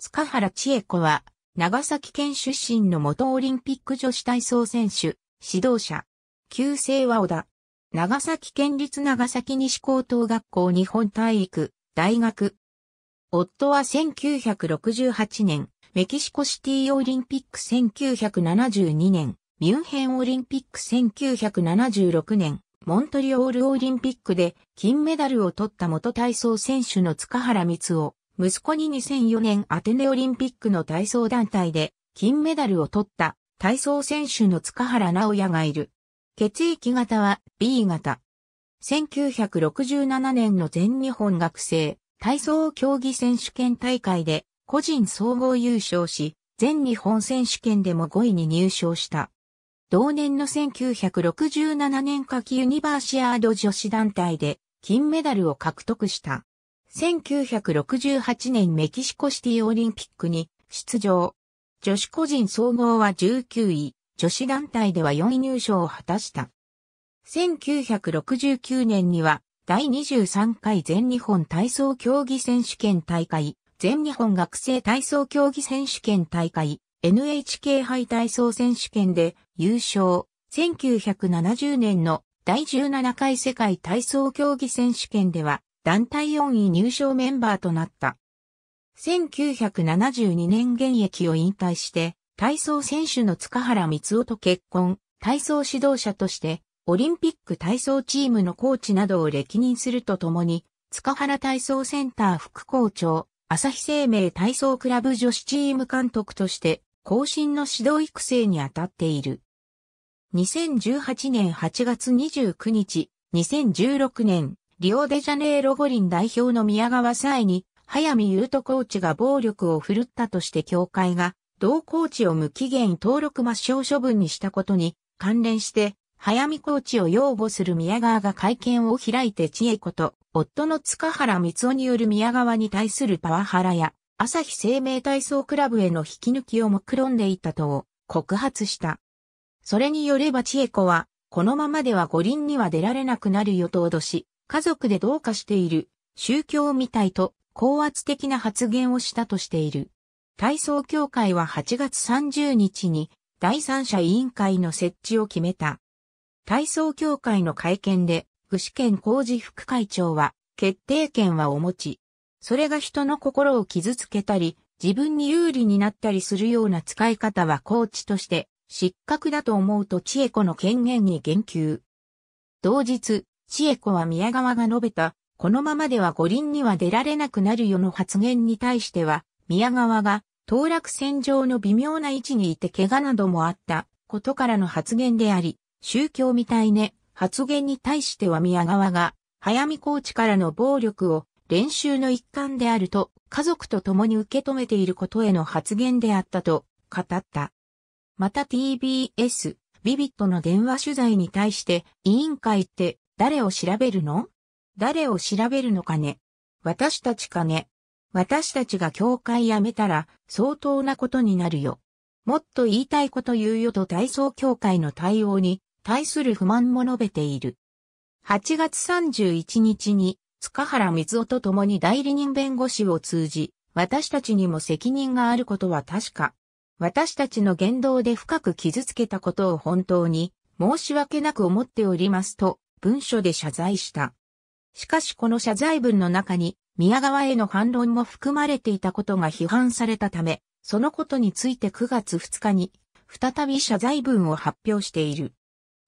塚原千恵子は、長崎県出身の元オリンピック女子体操選手、指導者。旧姓は小田。長崎県立長崎西高等学校日本体育、大学。夫は1968年、メキシコシティオリンピック1972年、ミュンヘンオリンピック1976年、モントリオールオリンピックで金メダルを取った元体操選手の塚原光夫。息子に2004年アテネオリンピックの体操団体で金メダルを取った体操選手の塚原直也がいる。血液型は B 型。1967年の全日本学生体操競技選手権大会で個人総合優勝し、全日本選手権でも5位に入賞した。同年の1967年夏季ユニバーシアード女子団体で金メダルを獲得した。1968年メキシコシティオリンピックに出場。女子個人総合は19位、女子団体では4位入賞を果たした。1969年には第23回全日本体操競技選手権大会、全日本学生体操競技選手権大会、NHK 杯体操選手権で優勝。1970年の第17回世界体操競技選手権では団体4位入賞メンバーとなった。1972年現役を引退して、体操選手の塚原光夫と結婚、体操指導者として、オリンピック体操チームのコーチなどを歴任するとともに、塚原体操センター副校長、朝日生命体操クラブ女子チーム監督として、後進の指導育成に当たっている。2018年8月29日、2016年リオデジャネイロ五輪代表の宮川沙に、早見優斗コーチが暴力を振るったとして協会が、同コーチを無期限登録抹消処分にしたことに関連して、早見コーチを擁護する宮川が会見を開いて千恵子と、夫の塚原光夫による宮川に対するパワハラや、朝日生命体操クラブへの引き抜きを目論んでいたと告発した。それによれば千恵子は、このままでは五輪には出られなくなるよと脅し、家族で同化している、宗教みたいと高圧的な発言をしたとしている。体操協会は8月30日に第三者委員会の設置を決めた。体操協会の会見で、具志堅工事副会長は、決定権はお持ち。それが人の心を傷つけたり、自分に有利になったりするような使い方はコーチとして失格だと思うと千恵子の権限に言及。同日、千恵子は宮川が述べた、このままでは五輪には出られなくなるよの発言に対しては、宮川が、当落線上の微妙な位置にいて怪我などもあったことからの発言であり、宗教みたいね、発言に対しては宮川が、早見コーチからの暴力を練習の一環であると、家族と共に受け止めていることへの発言であったと語った。また TBS、ビビットの電話取材に対して、委員会って誰を調べるの誰を調べるのかね私たちかね私たちが教会やめたら相当なことになるよ。もっと言いたいこと言うよと体操協会の対応に対する不満も述べている。8月31日に塚原光夫と共に代理人弁護士を通じ、私たちにも責任があることは確か。私たちの言動で深く傷つけたことを本当に申し訳なく思っておりますと文書で謝罪した。しかしこの謝罪文の中に宮川への反論も含まれていたことが批判されたため、そのことについて9月2日に再び謝罪文を発表している。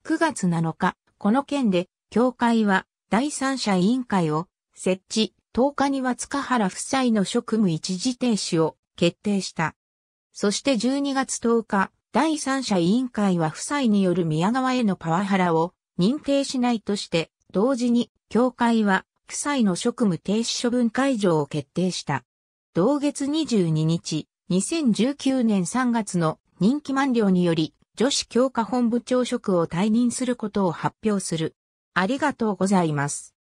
9月7日、この件で、協会は第三者委員会を設置、10日には塚原夫妻の職務一時停止を決定した。そして12月10日、第三者委員会は夫妻による宮川へのパワハラを認定しないとして、同時に、協会は、夫妻の職務停止処分解除を決定した。同月22日、2019年3月の任期満了により、女子教科本部長職を退任することを発表する。ありがとうございます。